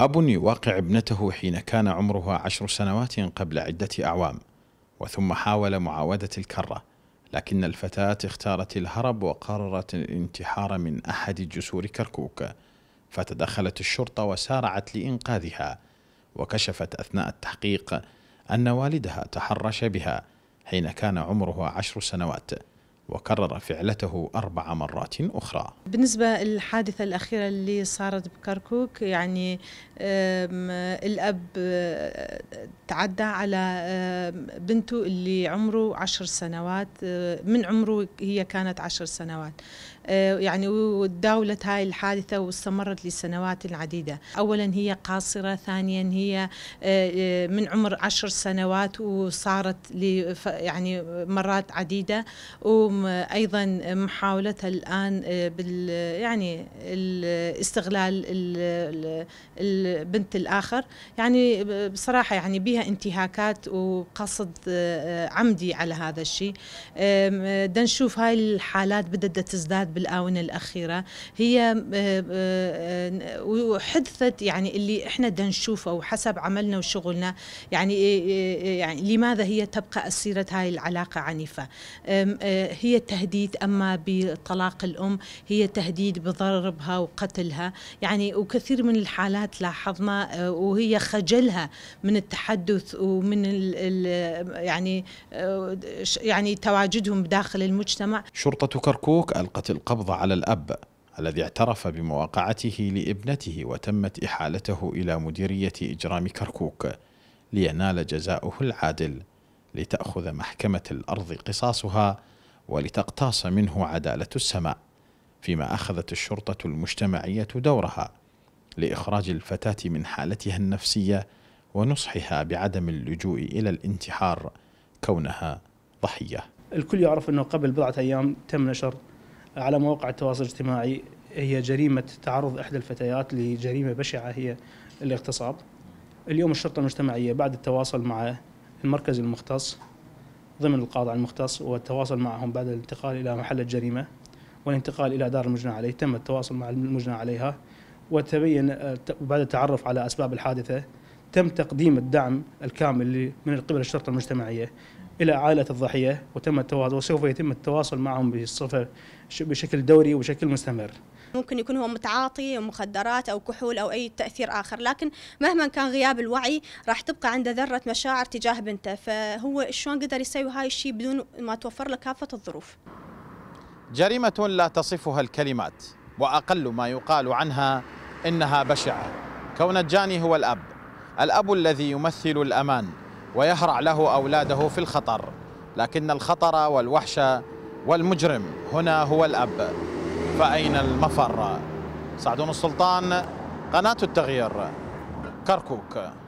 أب يواقع ابنته حين كان عمرها عشر سنوات قبل عدة أعوام وثم حاول معاودة الكرة لكن الفتاة اختارت الهرب وقررت الانتحار من أحد جسور كركوك فتدخلت الشرطة وسارعت لإنقاذها وكشفت أثناء التحقيق أن والدها تحرش بها حين كان عمرها عشر سنوات وكرر فعلته أربع مرات أخرى بالنسبة للحادثة الأخيرة اللي صارت بكركوك يعني الأب آه، تعدى على بنته اللي عمره عشر سنوات آه، من عمره هي كانت عشر سنوات آه، يعني وتداولت هاي الحادثة واستمرت لسنوات عديدة أولا هي قاصرة ثانيا هي من عمر عشر سنوات وصارت يعني مرات عديدة و اليوم ايضا محاولتها الان آه، بال يعني استغلال البنت الاخر يعني بصراحه يعني بها انتهاكات وقصد آه، عمدي على هذا الشيء بدنا نشوف هاي الحالات بدها تزداد بالاونه الاخيره هي آه، وحدثت يعني اللي احنا بدنا نشوفه وحسب عملنا وشغلنا يعني يعني لماذا هي تبقى اسيره هاي العلاقه عنيفه هي هي تهديد اما بطلاق الام هي تهديد بضربها وقتلها يعني وكثير من الحالات لاحظنا آه، وهي خجلها من التحدث ومن الـ الـ يعني آه، يعني تواجدهم داخل المجتمع شرطة كركوك ألقت القبض على الأب الذي اعترف بمواقعته لابنته وتمت إحالته إلى مديرية إجرام كركوك لينال جزاؤه العادل لتأخذ محكمة الأرض قصاصها ولتقتاص منه عداله السماء فيما اخذت الشرطه المجتمعيه دورها لاخراج الفتاه من حالتها النفسيه ونصحها بعدم اللجوء الى الانتحار كونها ضحيه. الكل يعرف انه قبل بضعه ايام تم نشر على مواقع التواصل الاجتماعي هي جريمه تعرض احدى الفتيات لجريمه بشعه هي الاغتصاب. اليوم الشرطه المجتمعيه بعد التواصل مع المركز المختص ضمن القاضي المختص والتواصل معهم بعد الانتقال إلى محل الجريمة والانتقال إلى دار المجنى عليه تم التواصل مع المجنى عليها وتبين بعد التعرف على أسباب الحادثة تم تقديم الدعم الكامل من قبل الشرطة المجتمعية الى عائله الضحيه وتم التواصل وسوف يتم التواصل معهم بالصفه بشكل دوري وبشكل مستمر. ممكن يكون هو متعاطي مخدرات او كحول او اي تاثير اخر، لكن مهما كان غياب الوعي راح تبقى عنده ذره مشاعر تجاه بنته، فهو شلون قدر يسوي هاي الشيء بدون ما توفر له كافه الظروف. جريمه لا تصفها الكلمات، واقل ما يقال عنها انها بشعه. كون الجاني هو الاب، الاب الذي يمثل الامان ويهرع له أولاده في الخطر لكن الخطر والوحش والمجرم هنا هو الأب فأين المفر سعدون السلطان قناة التغيير كركوك